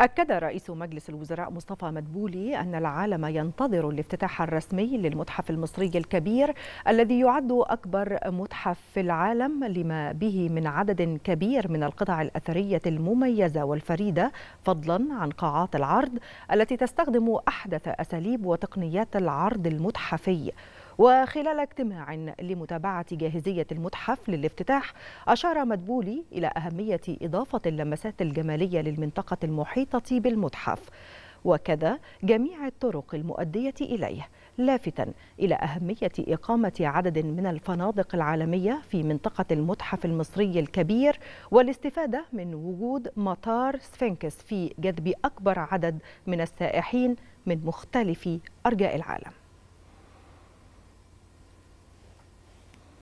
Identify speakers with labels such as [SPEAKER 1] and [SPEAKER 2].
[SPEAKER 1] أكد رئيس مجلس الوزراء مصطفى مدبولي أن العالم ينتظر الافتتاح الرسمي للمتحف المصري الكبير الذي يعد أكبر متحف في العالم لما به من عدد كبير من القطع الأثرية المميزة والفريدة فضلا عن قاعات العرض التي تستخدم أحدث أساليب وتقنيات العرض المتحفي وخلال اجتماع لمتابعة جاهزية المتحف للافتتاح أشار مدبولي إلى أهمية إضافة اللمسات الجمالية للمنطقة المحيطة بالمتحف وكذا جميع الطرق المؤدية إليه لافتا إلى أهمية إقامة عدد من الفنادق العالمية في منطقة المتحف المصري الكبير والاستفادة من وجود مطار سفنكس في جذب أكبر عدد من السائحين من مختلف أرجاء العالم